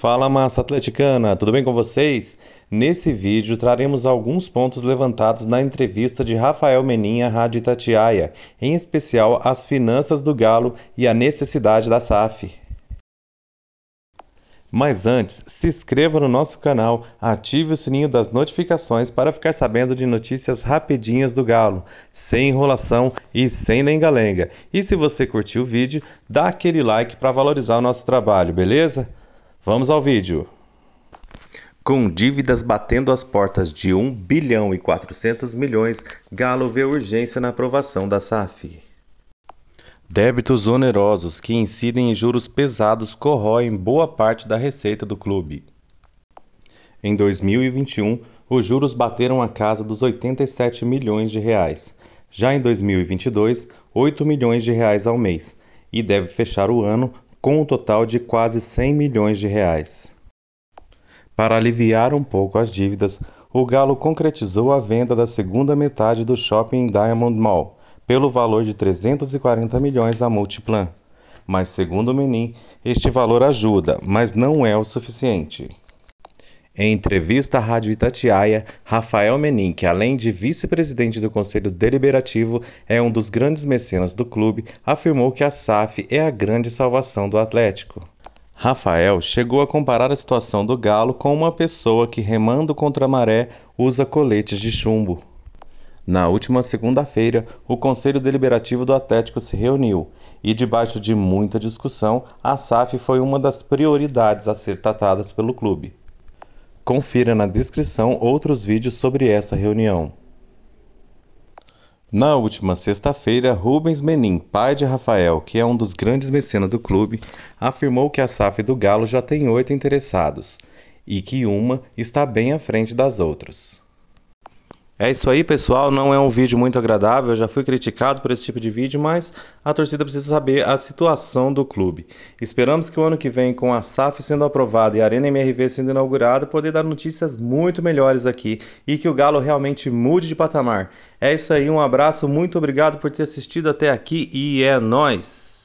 Fala massa atleticana, tudo bem com vocês? Nesse vídeo traremos alguns pontos levantados na entrevista de Rafael Menin à Rádio Itatiaia, em especial as finanças do Galo e a necessidade da SAF. Mas antes, se inscreva no nosso canal, ative o sininho das notificações para ficar sabendo de notícias rapidinhas do Galo, sem enrolação e sem lenga-lenga. E se você curtiu o vídeo, dá aquele like para valorizar o nosso trabalho, beleza? Vamos ao vídeo. Com dívidas batendo as portas de 1 bilhão e 400 milhões, Galo vê urgência na aprovação da SAF. Débitos onerosos que incidem em juros pesados corroem boa parte da receita do clube. Em 2021, os juros bateram a casa dos 87 milhões de reais. Já em 2022, 8 milhões de reais ao mês e deve fechar o ano com um total de quase 100 milhões de reais. Para aliviar um pouco as dívidas, o Galo concretizou a venda da segunda metade do shopping Diamond Mall, pelo valor de 340 milhões a Multiplan. Mas, segundo o Menin, este valor ajuda, mas não é o suficiente. Em entrevista à Rádio Itatiaia, Rafael Menin, que além de vice-presidente do Conselho Deliberativo, é um dos grandes mecenas do clube, afirmou que a SAF é a grande salvação do Atlético. Rafael chegou a comparar a situação do Galo com uma pessoa que, remando contra a maré, usa coletes de chumbo. Na última segunda-feira, o Conselho Deliberativo do Atlético se reuniu e, debaixo de muita discussão, a SAF foi uma das prioridades a ser tratadas pelo clube. Confira na descrição outros vídeos sobre essa reunião. Na última sexta-feira, Rubens Menin, pai de Rafael, que é um dos grandes mecenas do clube, afirmou que a SAF do Galo já tem oito interessados e que uma está bem à frente das outras. É isso aí, pessoal. Não é um vídeo muito agradável. Eu já fui criticado por esse tipo de vídeo, mas a torcida precisa saber a situação do clube. Esperamos que o ano que vem, com a SAF sendo aprovada e a Arena MRV sendo inaugurada, poder dar notícias muito melhores aqui e que o Galo realmente mude de patamar. É isso aí, um abraço, muito obrigado por ter assistido até aqui e é nós.